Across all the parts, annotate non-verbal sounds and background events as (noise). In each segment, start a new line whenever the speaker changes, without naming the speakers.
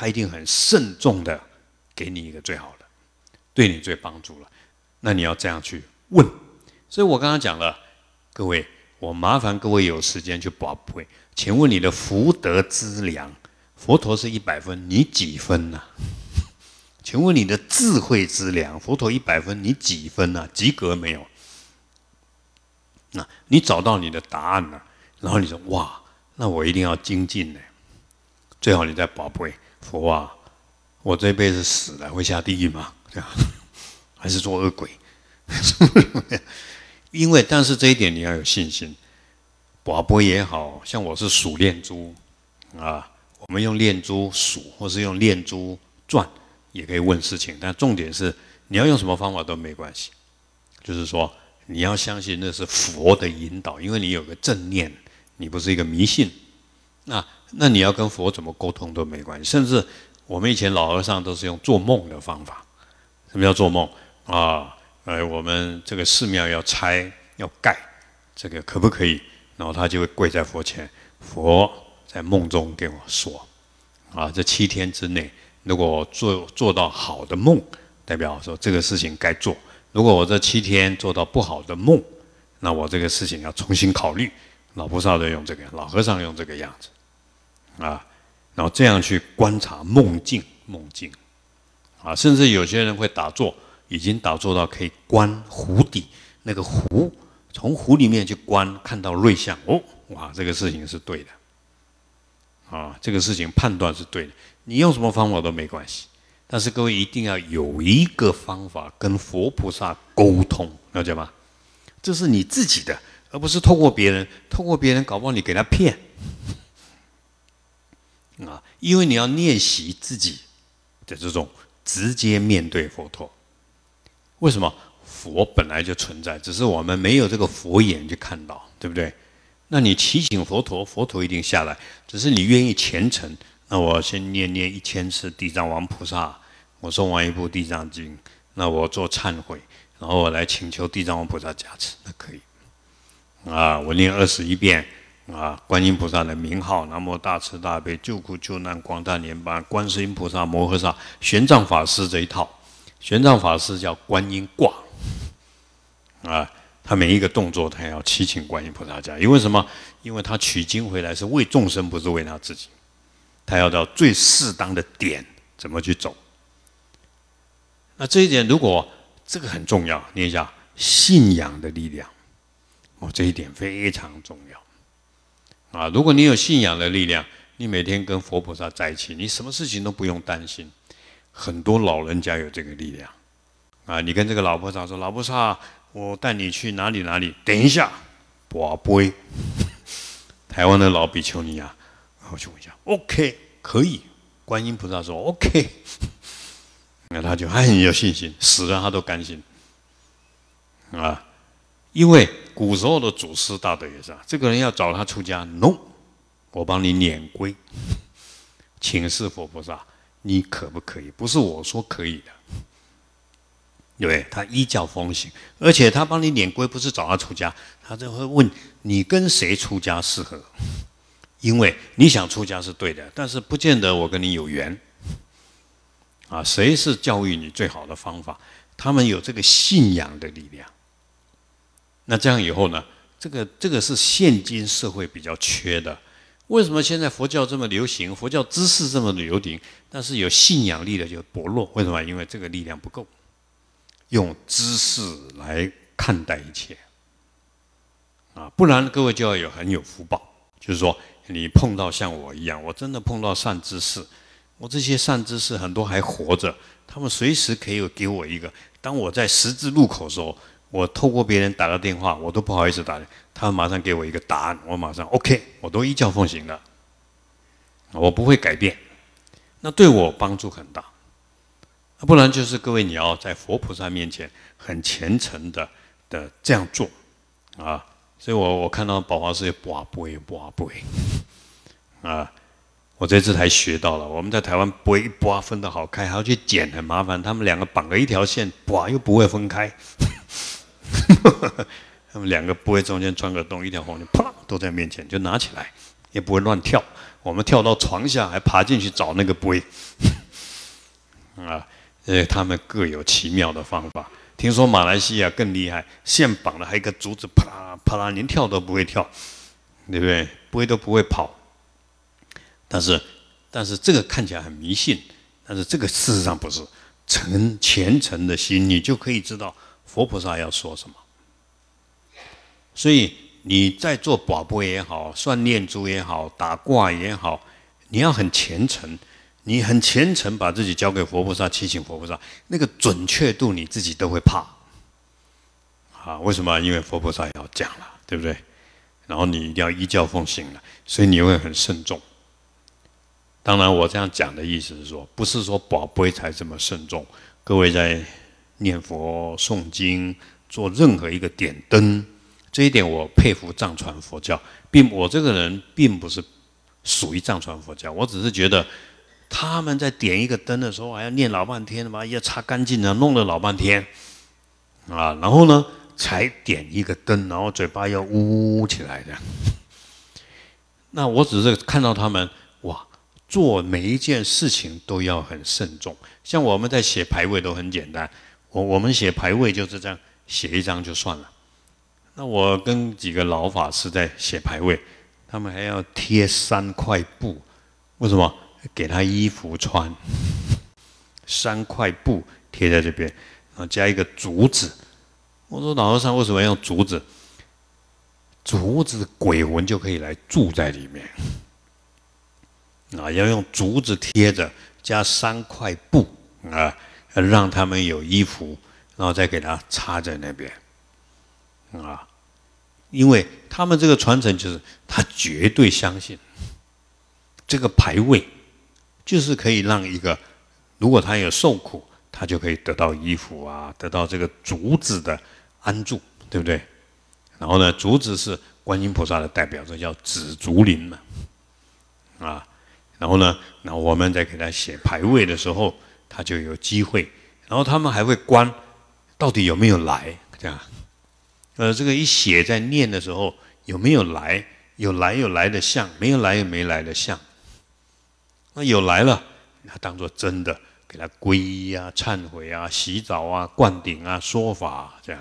他一定很慎重的给你一个最好的，对你最帮助了。那你要这样去问。所以我刚刚讲了，各位，我麻烦各位有时间去宝贝。请问你的福德之量，佛陀是一百分，你几分呢？(laughs) 请问你的智慧之量，佛陀一百分，你几分呢？及格没有？那你找到你的答案了，然后你说哇，那我一定要精进呢。最好你再宝贝。佛啊，我这辈子死了会下地狱吗？对样，还是做恶鬼？(laughs) 因为，但是这一点你要有信心。寡卜也好像我是数炼珠啊，我们用炼珠数或是用炼珠转也可以问事情，但重点是你要用什么方法都没关系。就是说，你要相信那是佛的引导，因为你有个正念，你不是一个迷信。那那你要跟佛怎么沟通都没关系，甚至我们以前老和尚都是用做梦的方法。什么叫做梦啊？呃，我们这个寺庙要拆要盖，这个可不可以？然后他就会跪在佛前，佛在梦中跟我说：“啊，这七天之内，如果做做到好的梦，代表说这个事情该做；如果我这七天做到不好的梦，那我这个事情要重新考虑。”老菩萨都用这个，老和尚用这个样子。啊，然后这样去观察梦境，梦境啊，甚至有些人会打坐，已经打坐到可以观湖底，那个湖从湖里面去观，看到瑞相，哦，哇，这个事情是对的，啊，这个事情判断是对的，你用什么方法都没关系，但是各位一定要有一个方法跟佛菩萨沟通，了解吗？这是你自己的，而不是透过别人，透过别人搞不好你给他骗。啊，因为你要练习自己的这种直接面对佛陀。为什么佛本来就存在，只是我们没有这个佛眼去看到，对不对？那你祈请佛陀，佛陀一定下来。只是你愿意虔诚，那我先念念一千次地藏王菩萨，我诵完一部地藏经，那我做忏悔，然后我来请求地藏王菩萨加持，那可以。啊，我念二十一遍。啊，观音菩萨的名号，南无大慈大悲救苦救难广大灵班观世音菩萨摩诃萨，玄奘法师这一套，玄奘法师叫观音挂，啊，他每一个动作，他要祈请观音菩萨家，因为什么？因为他取经回来是为众生，不是为他自己，他要到最适当的点怎么去走。那这一点，如果这个很重要，念一下信仰的力量，哦，这一点非常重要。啊，如果你有信仰的力量，你每天跟佛菩萨在一起，你什么事情都不用担心。很多老人家有这个力量啊，你跟这个老菩萨说：“老菩萨，我带你去哪里？哪里？”等一下，我不会。台湾的老比丘尼啊，我去问一下，OK，可以。观音菩萨说 OK，(laughs) 那他就很有信心，死了他都甘心啊，因为。古时候的祖师大德也是啊，这个人要找他出家，no，我帮你撵归，(laughs) 请示佛菩萨，你可不可以？不是我说可以的，对他一教风行，而且他帮你撵归不是找他出家，他就会问你跟谁出家适合，因为你想出家是对的，但是不见得我跟你有缘啊。谁是教育你最好的方法？他们有这个信仰的力量。那这样以后呢？这个这个是现今社会比较缺的。为什么现在佛教这么流行？佛教知识这么流行，但是有信仰力的就薄弱。为什么？因为这个力量不够，用知识来看待一切啊！不然各位就要有很有福报。就是说，你碰到像我一样，我真的碰到善知识，我这些善知识很多还活着，他们随时可以给我一个。当我在十字路口时候。我透过别人打个电话，我都不好意思打的，他马上给我一个答案，我马上 OK，我都依教奉行了，我不会改变，那对我帮助很大。不然就是各位你要在佛菩萨面前很虔诚的的这样做，啊，所以我我看到宝华寺有不拨不拨拨，啊，我这次才学到了，我们在台湾不一拨分的好开，还要去剪很麻烦，他们两个绑了一条线，拨又不会分开。(laughs) 他们两个杯中间穿个洞，一条红线，啪，都在面前就拿起来，也不会乱跳。我们跳到床下还爬进去找那个杯 (laughs) 啊。呃，他们各有奇妙的方法。听说马来西亚更厉害，线绑了还一个竹子，啪啪啦，连跳都不会跳，对不对？会都不会跑。但是，但是这个看起来很迷信，但是这个事实上不是。诚虔诚的心，你就可以知道。佛菩萨要说什么？所以你在做宝钵也好，算念珠也好，打卦也好，你要很虔诚，你很虔诚把自己交给佛菩萨，祈请佛菩萨，那个准确度你自己都会怕。啊，为什么？因为佛菩萨要讲了，对不对？然后你一定要依教奉行了，所以你会很慎重。当然，我这样讲的意思是说，不是说宝贝才这么慎重，各位在。念佛、诵经、做任何一个点灯，这一点我佩服藏传佛教，并我这个人并不是属于藏传佛教，我只是觉得他们在点一个灯的时候，还要念老半天嘛，要擦干净啊，弄了老半天啊，然后呢才点一个灯，然后嘴巴要呜呜呜起来的。那我只是看到他们哇，做每一件事情都要很慎重，像我们在写牌位都很简单。我我们写牌位就是这样写一张就算了。那我跟几个老法师在写牌位，他们还要贴三块布，为什么？给他衣服穿。三块布贴在这边，然后加一个竹子。我说老和尚为什么要竹子？竹子鬼魂就可以来住在里面。啊，要用竹子贴着，加三块布啊。让他们有衣服，然后再给他插在那边，啊，因为他们这个传承就是他绝对相信，这个牌位就是可以让一个，如果他有受苦，他就可以得到衣服啊，得到这个竹子的安住，对不对？然后呢，竹子是观音菩萨的代表，这叫紫竹林嘛，啊，然后呢，那我们在给他写牌位的时候。他就有机会，然后他们还会观到底有没有来，这样，呃，这个一写在念的时候有没有来，有来有来的像，没有来有没来的像。那有来了，他当做真的，给他皈依啊、忏悔啊、洗澡啊、灌顶啊、说法这样，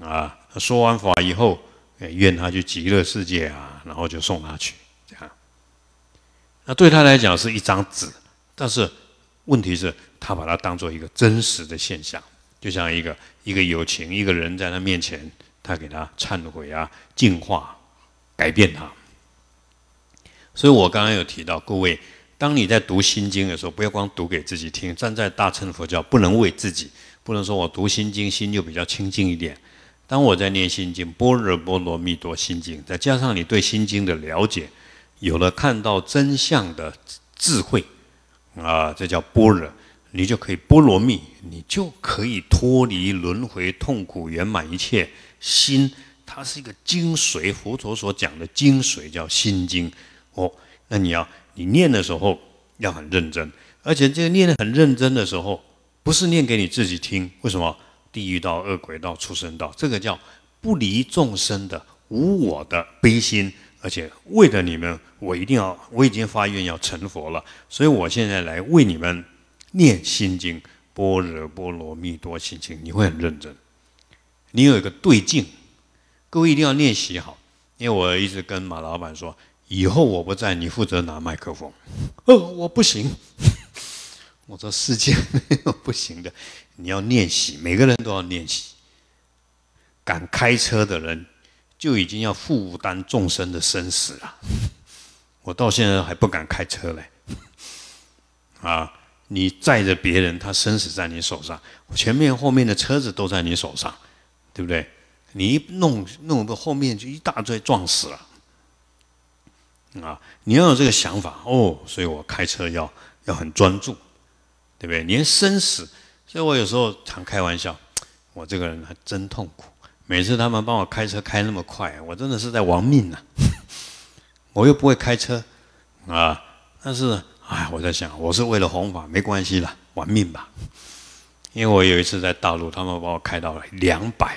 啊，说完法以后，愿他去极乐世界啊，然后就送他去，这样。那对他来讲是一张纸，但是。问题是，他把它当做一个真实的现象，就像一个一个友情，一个人在他面前，他给他忏悔啊，净化，改变他。所以我刚刚有提到，各位，当你在读心经的时候，不要光读给自己听。站在大乘佛教，不能为自己，不能说我读心经，心就比较清净一点。当我在念心经，《般若波罗蜜多心经》，再加上你对心经的了解，有了看到真相的智慧。啊，这叫般若，你就可以波罗蜜，你就可以脱离轮回痛苦，圆满一切心。它是一个精髓，佛陀所讲的精髓叫心经。哦，那你要你念的时候要很认真，而且这个念的很认真的时候，不是念给你自己听。为什么？地狱道、恶鬼道、畜生道，这个叫不离众生的无我的悲心。而且为了你们，我一定要我已经发愿要成佛了，所以我现在来为你们念《心经》，般若波罗蜜多心经，你会很认真。你有一个对镜，各位一定要练习好，因为我一直跟马老板说，以后我不在，你负责拿麦克风。呃，我不行。我说世界没有不行的，你要练习，每个人都要练习。敢开车的人。就已经要负担众生的生死了。(laughs) 我到现在还不敢开车嘞，(laughs) 啊！你载着别人，他生死在你手上，前面后面的车子都在你手上，对不对？你一弄弄到后面就一大堆撞死了，啊！你要有这个想法哦，所以我开车要要很专注，对不对？连生死，所以我有时候常开玩笑，我这个人还真痛苦。每次他们帮我开车开那么快，我真的是在亡命呐！(laughs) 我又不会开车啊，但是哎，我在想，我是为了弘法，没关系了，玩命吧。因为我有一次在大陆，他们把我开到了两百，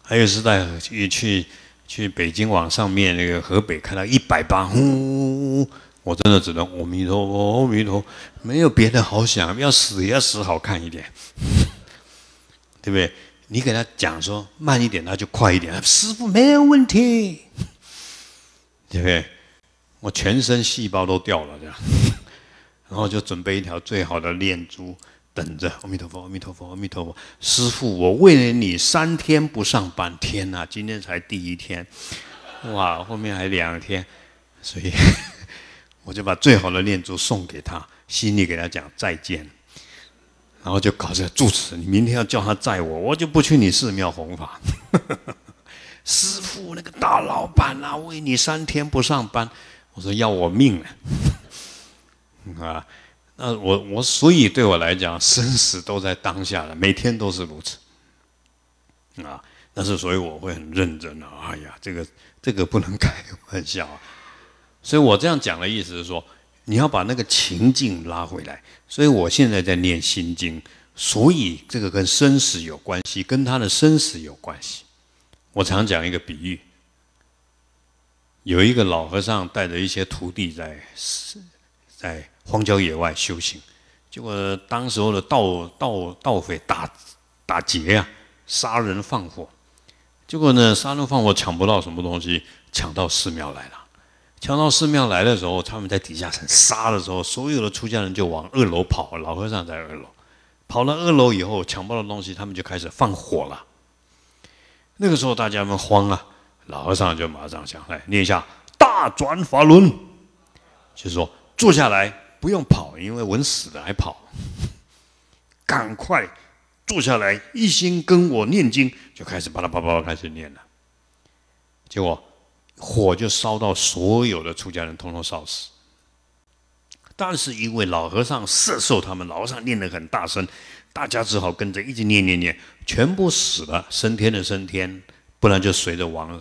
还有是在去去去北京往上面那个河北开到一百八，呜呜呜！我真的只能阿弥陀佛，阿弥陀，没有别的好想，要死也要死好看一点，(laughs) 对不对？你给他讲说慢一点，他就快一点。师傅没有问题，对不对？我全身细胞都掉了这样，(laughs) 然后就准备一条最好的念珠等着。阿弥陀佛，阿弥陀佛，阿弥陀佛。师傅，我为了你三天不上班，天哪，今天才第一天，哇，后面还两天，所以 (laughs) 我就把最好的念珠送给他，心里给他讲再见。然后就搞这个住持，你明天要叫他载我，我就不去你寺庙弘法。(laughs) 师傅那个大老板啊，为你三天不上班，我说要我命了 (laughs) 啊！那我我所以对我来讲，生死都在当下了，每天都是如此啊。但是所以我会很认真啊，哎呀，这个这个不能开玩笑啊。所以我这样讲的意思是说。你要把那个情境拉回来，所以我现在在念心经，所以这个跟生死有关系，跟他的生死有关系。我常讲一个比喻，有一个老和尚带着一些徒弟在在荒郊野外修行，结果当时候的盗盗盗匪打打劫呀，杀人放火，结果呢，杀人放火抢不到什么东西，抢到寺庙来了。抢到寺庙来的时候，他们在底下层杀的时候，所有的出家人就往二楼跑。老和尚在二楼，跑了二楼以后，抢包的东西，他们就开始放火了。那个时候大家们慌了，老和尚就马上想来念一下大转法轮，就说坐下来，不用跑，因为闻死了还跑，赶快坐下来，一心跟我念经，就开始巴拉巴拉开始念了。结果。火就烧到所有的出家人，通通烧死。但是因为老和尚摄受他们，老和尚念得很大声，大家只好跟着一直念念念，全部死了，升天的升天，不然就随着往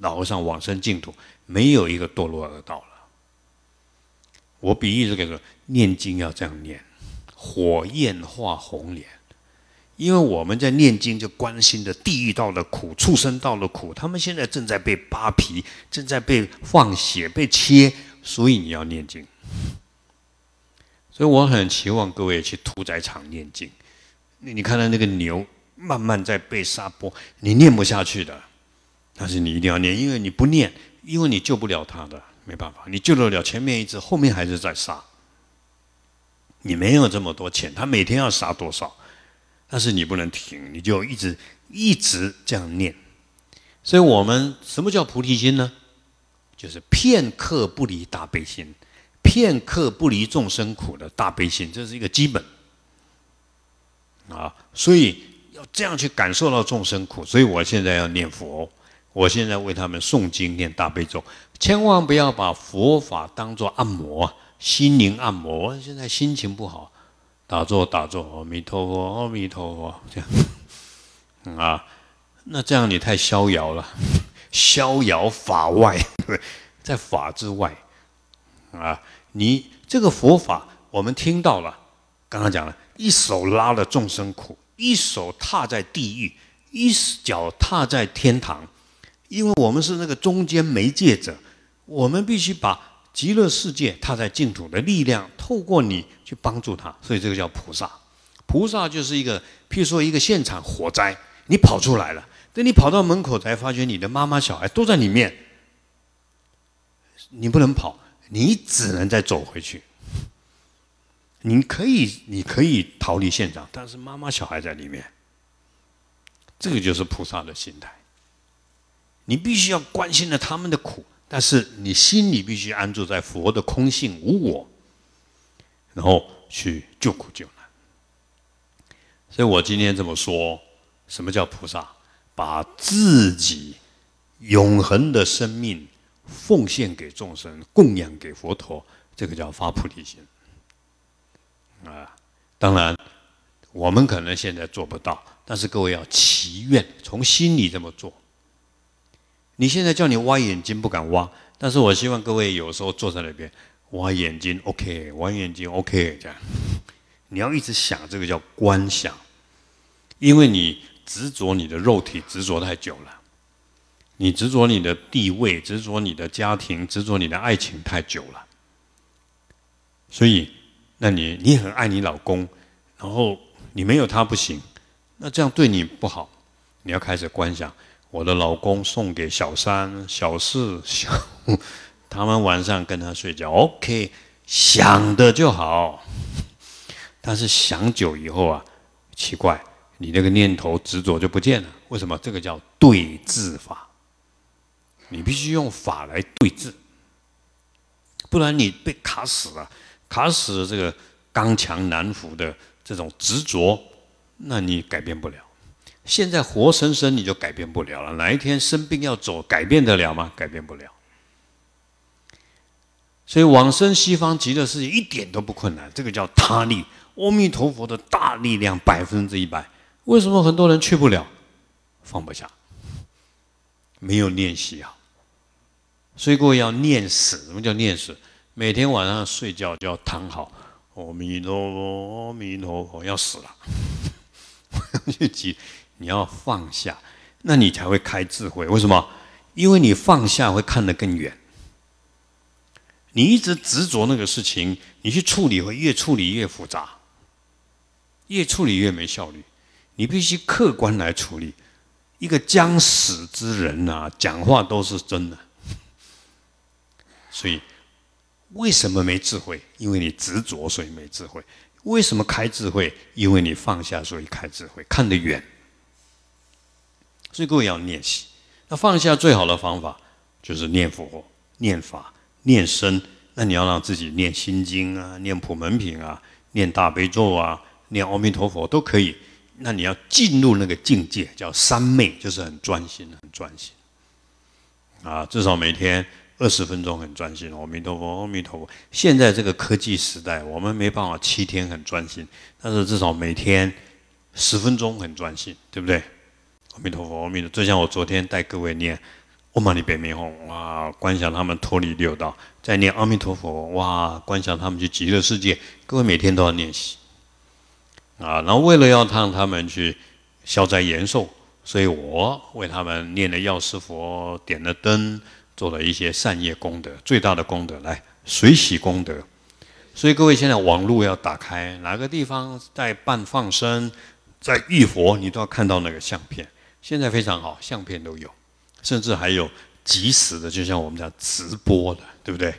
老和尚往生净土，没有一个堕落而到了。我比喻这个念经要这样念，火焰化红莲。因为我们在念经，就关心的地狱道的苦、畜生道的苦。他们现在正在被扒皮，正在被放血、被切，所以你要念经。所以我很期望各位去屠宰场念经。你你看到那个牛慢慢在被杀剥，你念不下去的，但是你一定要念，因为你不念，因为你救不了他的，没办法，你救得了前面一只，后面还是在杀。你没有这么多钱，他每天要杀多少？但是你不能停，你就一直一直这样念。所以，我们什么叫菩提心呢？就是片刻不离大悲心，片刻不离众生苦的大悲心，这是一个基本啊。所以要这样去感受到众生苦。所以我现在要念佛，我现在为他们诵经、念大悲咒，千万不要把佛法当做按摩、心灵按摩。现在心情不好。打坐，打坐，阿弥陀佛，阿弥陀佛，这样 (laughs) 啊？那这样你太逍遥了，逍遥法外，(laughs) 在法之外啊！你这个佛法，我们听到了，刚刚讲了一手拉了众生苦，一手踏在地狱，一脚踏在天堂，因为我们是那个中间媒介者，我们必须把。极乐世界，他在净土的力量透过你去帮助他，所以这个叫菩萨。菩萨就是一个，譬如说一个现场火灾，你跑出来了，等你跑到门口才发觉你的妈妈、小孩都在里面，你不能跑，你只能再走回去。你可以，你可以逃离现场，但是妈妈、小孩在里面，这个就是菩萨的心态。你必须要关心了他们的苦。但是你心里必须安住在佛的空性无我，然后去救苦救难。所以我今天这么说，什么叫菩萨？把自己永恒的生命奉献给众生，供养给佛陀，这个叫发菩提心。啊，当然我们可能现在做不到，但是各位要祈愿，从心里这么做。你现在叫你挖眼睛不敢挖，但是我希望各位有时候坐在那边挖眼睛，OK，挖眼睛，OK，这样，你要一直想这个叫观想，因为你执着你的肉体执着太久了，你执着你的地位，执着你的家庭，执着你的爱情太久了，所以，那你你很爱你老公，然后你没有他不行，那这样对你不好，你要开始观想。我的老公送给小三、小四，小，(laughs) 他们晚上跟他睡觉。OK，想的就好。但是想久以后啊，奇怪，你那个念头执着就不见了。为什么？这个叫对治法。你必须用法来对治，不然你被卡死了，卡死了这个刚强难服的这种执着，那你改变不了。现在活生生你就改变不了了，哪一天生病要走，改变得了吗？改变不了。所以往生西方极乐世界一点都不困难，这个叫他力，阿弥陀佛的大力量百分之一百。为什么很多人去不了？放不下，没有练习啊。所以各位要念死，什么叫念死？每天晚上睡觉就要躺好，阿弥陀，佛，阿弥陀，佛，要死了。去起。你要放下，那你才会开智慧。为什么？因为你放下会看得更远。你一直执着那个事情，你去处理会越处理越复杂，越处理越没效率。你必须客观来处理。一个将死之人啊，讲话都是真的。所以，为什么没智慧？因为你执着，所以没智慧。为什么开智慧？因为你放下，所以开智慧，看得远。所以各位要练习，那放下最好的方法就是念佛、念法、念身。那你要让自己念心经啊，念普门品啊，念大悲咒啊，念阿弥陀佛都可以。那你要进入那个境界，叫三昧，就是很专心很专心啊。至少每天二十分钟很专心，阿弥陀佛，阿弥陀佛。现在这个科技时代，我们没办法七天很专心，但是至少每天十分钟很专心，对不对？阿弥陀佛，阿弥陀！就像我昨天带各位念“唵嘛呢呗咪吽”哇，观想他们脱离六道；再念“阿弥陀佛”哇，观想他们去极乐世界。各位每天都要练习啊！然后为了要让他们去消灾延寿，所以我为他们念了药师佛，点了灯，做了一些善业功德。最大的功德来水洗功德。所以各位现在网络要打开，哪个地方在办放生、在浴佛，你都要看到那个相片。现在非常好，相片都有，甚至还有即时的，就像我们讲直播的，对不对？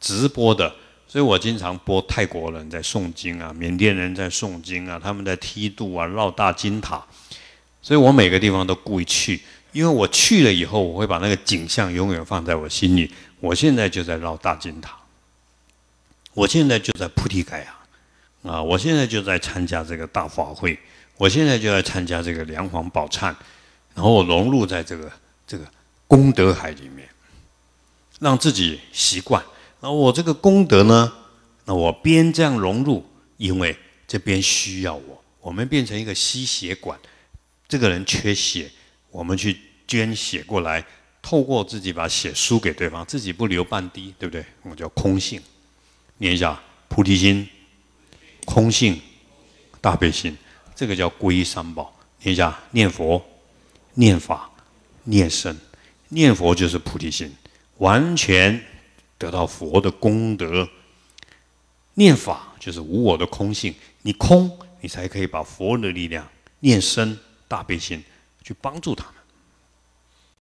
直播的，所以我经常播泰国人在诵经啊，缅甸人在诵经啊，他们在梯度啊绕大金塔，所以我每个地方都故意去，因为我去了以后，我会把那个景象永远放在我心里。我现在就在绕大金塔，我现在就在菩提盖啊，啊，我现在就在参加这个大法会，我现在就在参加这个梁皇宝忏。然后融入在这个这个功德海里面，让自己习惯。那我这个功德呢？那我边这样融入，因为这边需要我，我们变成一个吸血管。这个人缺血，我们去捐血过来，透过自己把血输给对方，自己不留半滴，对不对？我们叫空性。念一下菩提心，空性，大悲心，这个叫皈依三宝。念一下念佛。念法，念身，念佛就是菩提心，完全得到佛的功德。念法就是无我的空性，你空，你才可以把佛的力量念身大悲心去帮助他。